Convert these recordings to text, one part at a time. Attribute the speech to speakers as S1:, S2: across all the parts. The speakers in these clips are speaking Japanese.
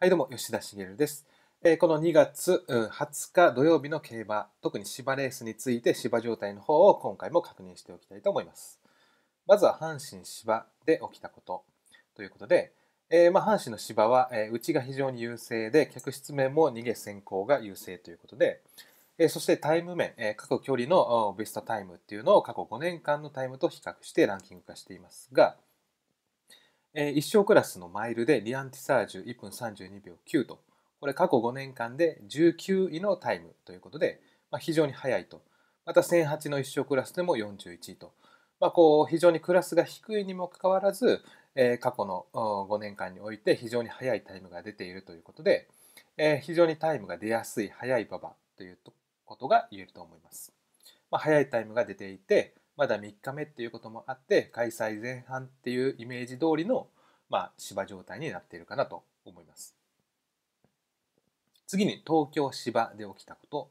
S1: はいどうも吉田茂です、えー、この2月20日土曜日の競馬特に芝レースについて芝状態の方を今回も確認しておきたいと思いますまずは阪神芝で起きたことということで、えー、ま阪神の芝は、えー、内が非常に優勢で客室面も逃げ先行が優勢ということで、えそしてタイム面、え過距離のベストタイムっていうのを過去5年間のタイムと比較してランキング化していますが、えー、一生クラスのマイルでリアンティサージュ1分32秒9と、これ過去5年間で19位のタイムということで、まあ、非常に速いと。また1008の一生クラスでも41位と。まあ、こう非常にクラスが低いにもかかわらず、えー、過去の5年間において非常に速いタイムが出ているということで、えー、非常にタイムが出やすい速い馬場ということが言えると思います。まあ、速いタイムが出ていて、まだ3日目っていうこともあって開催前半っていうイメージ通りの、まあ、芝状態になっているかなと思います。次に東京芝で起きたこと、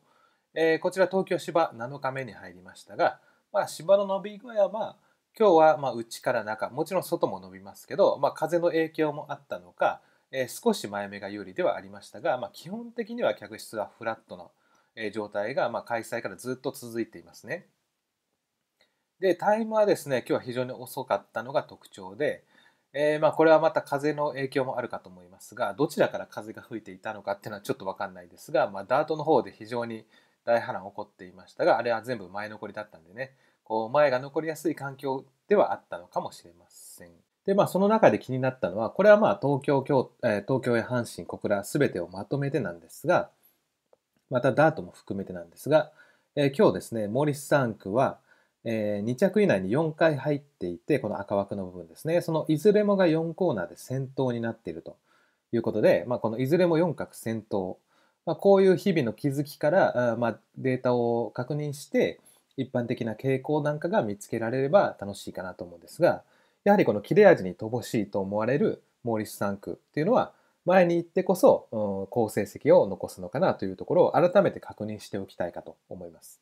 S1: えー、こちら東京芝7日目に入りましたが、まあ、芝の伸び具合はまあ今日はまあ内から中もちろん外も伸びますけど、まあ、風の影響もあったのか、えー、少し前目が有利ではありましたが、まあ、基本的には客室はフラットな状態がまあ開催からずっと続いていますね。で、タイムはですね、今日は非常に遅かったのが特徴で、えー、まあこれはまた風の影響もあるかと思いますが、どちらから風が吹いていたのかっていうのはちょっとわかんないですが、まあ、ダートの方で非常に大波乱起こっていましたが、あれは全部前残りだったんでね、こう前が残りやすい環境ではあったのかもしれません。で、まあその中で気になったのは、これはまあ東京え東京や阪神、小倉全てをまとめてなんですが、またダートも含めてなんですが、えー、今日ですね、モリス・サンクは、えー、2着以内に4回入っていて、この赤枠の部分ですね。そのいずれもが4コーナーで先頭になっているということで、まあ、このいずれも4角先頭。まあ、こういう日々の気づきから、あまあ、データを確認して、一般的な傾向なんかが見つけられれば楽しいかなと思うんですが、やはりこの切れ味に乏しいと思われるモーリス3区っていうのは、前に行ってこそ、うん、好成績を残すのかなというところを改めて確認しておきたいかと思います。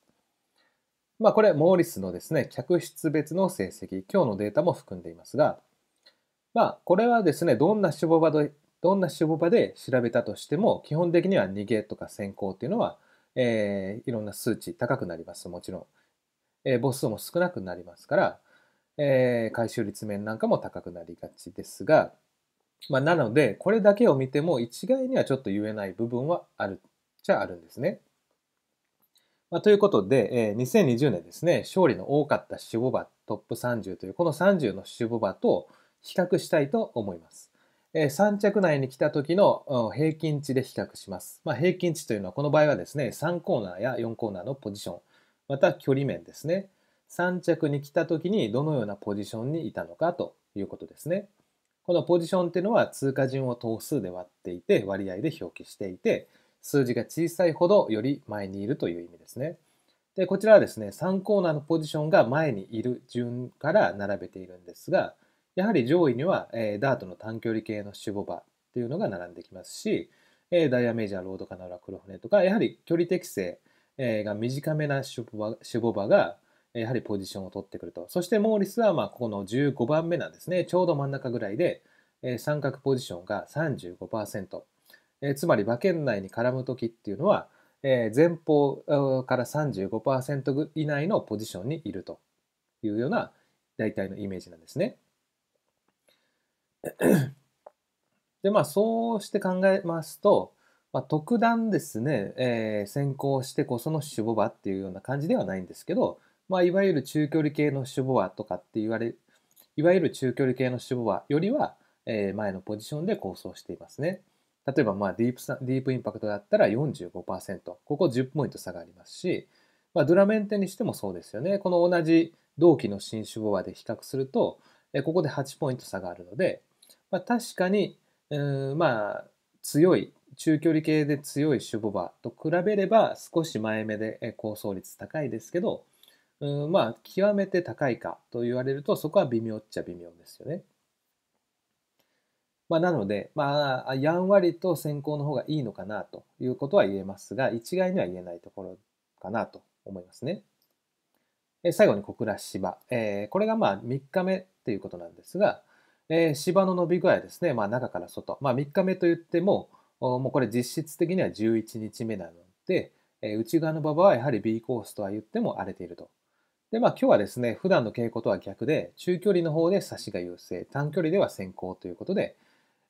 S1: まあ、これ、モーリスのですね、客室別の成績、今日のデータも含んでいますが、まあ、これはですね、どんな死亡場で、どんな死亡場で調べたとしても、基本的には逃げとか先行っていうのは、えー、いろんな数値高くなります、もちろん。えー、母数も少なくなりますから、えー、回収率面なんかも高くなりがちですが、まあ、なので、これだけを見ても一概にはちょっと言えない部分はあるっちゃあるんですね。まあ、ということで、えー、2020年ですね、勝利の多かった守護馬トップ30という、この30の守護馬と比較したいと思います。えー、3着内に来た時の平均値で比較します。まあ、平均値というのは、この場合はですね、3コーナーや4コーナーのポジション、また距離面ですね。3着に来た時にどのようなポジションにいたのかということですね。このポジションっていうのは通過順を等数で割っていて割合で表記していて、数字が小さいほどより前にいるという意味ですね。で、こちらはですね、3コーナーのポジションが前にいる順から並べているんですが、やはり上位には、えー、ダートの短距離系の守護場っていうのが並んできますし、えー、ダイヤメジャー、ロードカナラ、黒船とか、やはり距離適正、えー、が短めな守護場が、やはりポジションを取ってくると。そしてモーリスは、まあ、ここの15番目なんですね。ちょうど真ん中ぐらいで、え三角ポジションが35%。えつまり馬券内に絡む時っていうのは、え前方から35%以内のポジションにいるというような大体のイメージなんですね。でまあそうして考えますと、まあ、特段ですね、えー、先行してこその守護馬っていうような感じではないんですけど、まあ、いわゆる中距離系の守護馬とかって言われいわゆる中距離系の守護馬よりは、えー、前のポジションで構想していますね。例えばまあディープディープインパクトだったら45%ここ10ポイント差がありますし、まあ、ドゥラメンテにしてもそうですよねこの同じ同期の新種ボアで比較するとここで8ポイント差があるので、まあ、確かにうんまあ強い中距離系で強い種ボ場と比べれば少し前目で構想率高いですけどうんまあ極めて高いかと言われるとそこは微妙っちゃ微妙ですよね。まあ、なので、まあ、やんわりと先行の方がいいのかなということは言えますが、一概には言えないところかなと思いますね。え最後に小倉芝。えー、これがまあ3日目ということなんですが、えー、芝の伸び具合ですね、まあ、中から外。まあ、3日目といっても、もうこれ実質的には11日目なので、えー、内側の馬場はやはり B コースとは言っても荒れていると。で、まあ今日はですね、普段の傾向とは逆で、中距離の方で差しが優勢、短距離では先行ということで、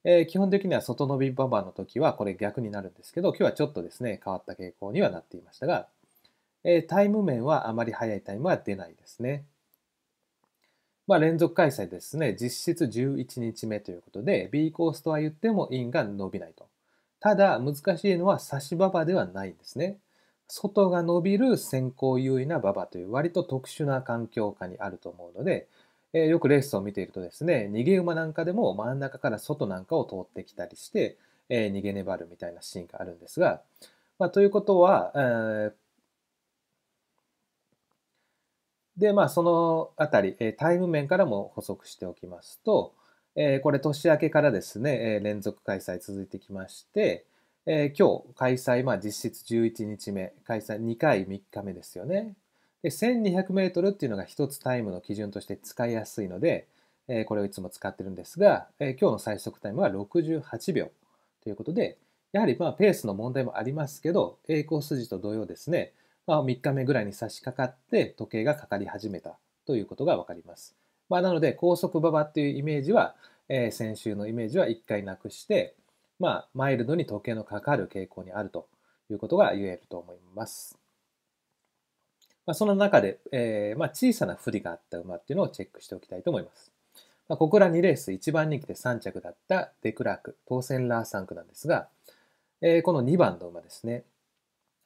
S1: えー、基本的には外伸びババアの時はこれ逆になるんですけど、今日はちょっとですね、変わった傾向にはなっていましたが、えー、タイム面はあまり速いタイムは出ないですね。まあ、連続開催ですね、実質11日目ということで、B コースとは言ってもインが伸びないと。ただ、難しいのは差しババではないんですね。外が伸びる先行優位なババという割と特殊な環境下にあると思うので、えー、よくレースを見ているとですね、逃げ馬なんかでも真ん中から外なんかを通ってきたりして、えー、逃げ粘るみたいなシーンがあるんですが、まあ、ということは、えー、で、まあ、そのあたり、えタイム面からも補足しておきますと、えこれ年明けからですね、え連続開催続いてきまして、え今日開催、まあ、実質11日目、開催2回3日目ですよね。で 1200m っていうのが一つタイムの基準として使いやすいので、えこれをいつも使ってるんですが、え今日の最速タイムは68秒ということで、やはりまあペースの問題もありますけど、栄光筋と同様ですね、まあ、3日目ぐらいに差し掛かって時計がかかり始めたということが分かります。まあ、なので高速馬場っていうイメージは、えー、先週のイメージは1回なくして、まあ、マイルドに時計のかかる傾向にあるということが言えると思います。まあ、その中で、えー、まあ、小さな不利があった馬っていうのをチェックしておきたいと思います。まあ、ここら2レース1番人気で3着だったデクラーク、当選ラーサンクなんですが、えー、この2番の馬ですね。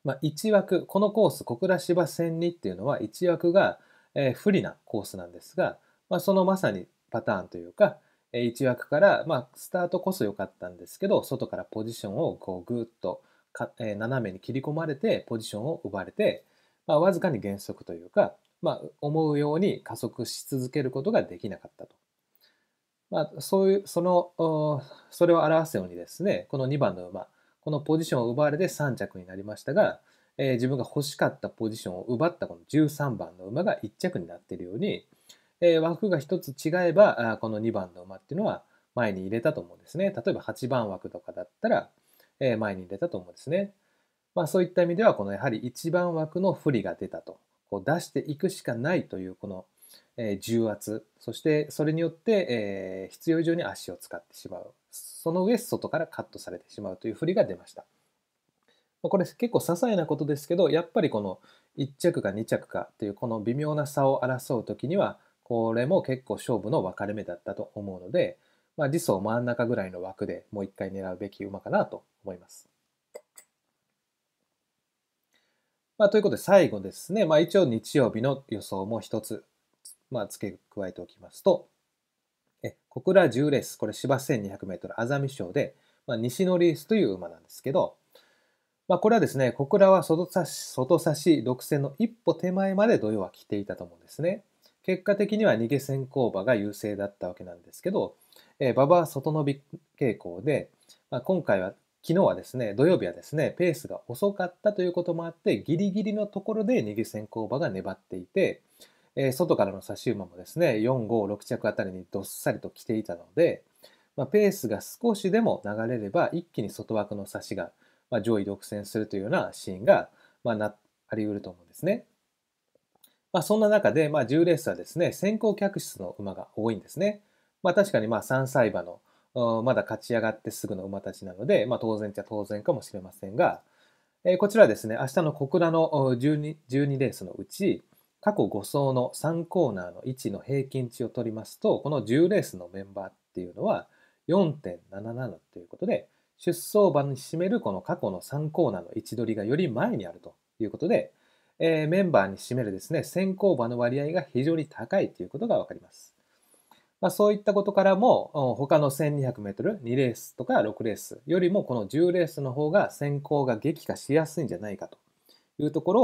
S1: まあ、1枠、このコース、小倉芝戦2っていうのは1枠が、えー、不利なコースなんですが、まあ、そのまさにパターンというか、1枠から、まあ、スタートこそ良かったんですけど、外からポジションをこうぐっとえー、斜めに切り込まれて、ポジションを奪われて、まあ、わずかに減速というか、まあ、思うように加速し続けることができなかったと。まあ、そういう、その、それを表すようにですね、この2番の馬、このポジションを奪われて3着になりましたが、えー、自分が欲しかったポジションを奪ったこの13番の馬が1着になっているように、えー、枠が1つ違えばこの2番の馬っていうのは前に入れたと思うんですね例えば8番枠とかだったら、えー、前に入れたと思うんですねまあ、そういった意味ではこのやはり一番枠の不利が出たとこう出していくしかないというこの重圧そしてそれによって必要以上に足を使ってしまうその上外からカットされてしまうという不利が出ましたこれ結構些細なことですけどやっぱりこの1着か2着かというこの微妙な差を争う時にはこれも結構勝負の分かれ目だったと思うので、まあ、理想真ん中ぐらいの枠でもう一回狙うべき馬かなと思います。まあ、ということで最後ですね、まあ、一応日曜日の予想も一つ、まあ、付け加えておきますと、え小倉10レース、これ芝1200メートル、あざみ賞で、まあ、西のリースという馬なんですけど、まあ、これはですね、小倉は外差し、外差し、独占の一歩手前まで土曜は来ていたと思うんですね。結果的には逃げ先行馬が優勢だったわけなんですけど、馬場は外伸び傾向で、まあ、今回は昨日はですね、土曜日はですね、ペースが遅かったということもあって、ギリギリのところで逃げ先行馬が粘っていて、えー、外からの差し馬もですね、4、5、6着あたりにどっさりと来ていたので、まあ、ペースが少しでも流れれば、一気に外枠の差しが、まあ、上位独占するというようなシーンが、まあ、なあり得ると思うんですね。まあ、そんな中で、まあ、10レースはですね、先行客室の馬が多いんですね。まあ、確かにまあ3歳馬のまだ勝ち上がってすぐの馬たちなので、まあ、当然っちゃ当然かもしれませんが、えこちらですね、明日の小倉の 12, 12レースのうち、過去5走の3コーナーの位置の平均値を取りますと、この10レースのメンバーっていうのは4.77ということで、出走馬に占めるこの過去の3コーナーの位置取りがより前にあるということで、えー、メンバーに占めるですね先行馬の割合が非常に高いということが分かります。まあ、そういったことからも他の 1200m2 レースとか6レースよりもこの10レースの方が選考が激化しやすいんじゃないかというところ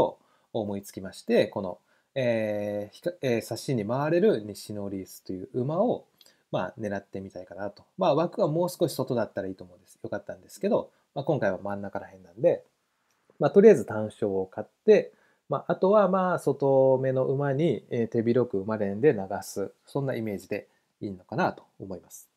S1: を思いつきましてこの、えーえー、差しに回れる西のリースという馬をまあ、狙ってみたいかなと。まあ、枠はもう少し外だったらいいと思うんです。よかったんですけど、まあ、今回は真ん中ら辺なんで、まあ、とりあえず単勝を買って、まあ、あとはまあ、外目の馬に手広く馬連で流す。そんなイメージでいいのかなと思います。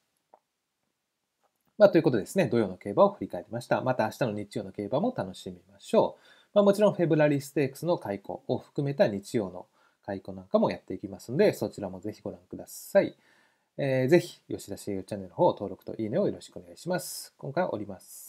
S1: まあ、ということですね、土曜の競馬を振り返りました。また明日の日曜の競馬も楽しみましょう。まあ、もちろん、フェブラリーステークスの開講を含めた日曜の開講なんかもやっていきますので、そちらもぜひご覧ください。えー、ぜひ、吉田茂チャンネルの方、登録といいねをよろしくお願いします。今回はおります。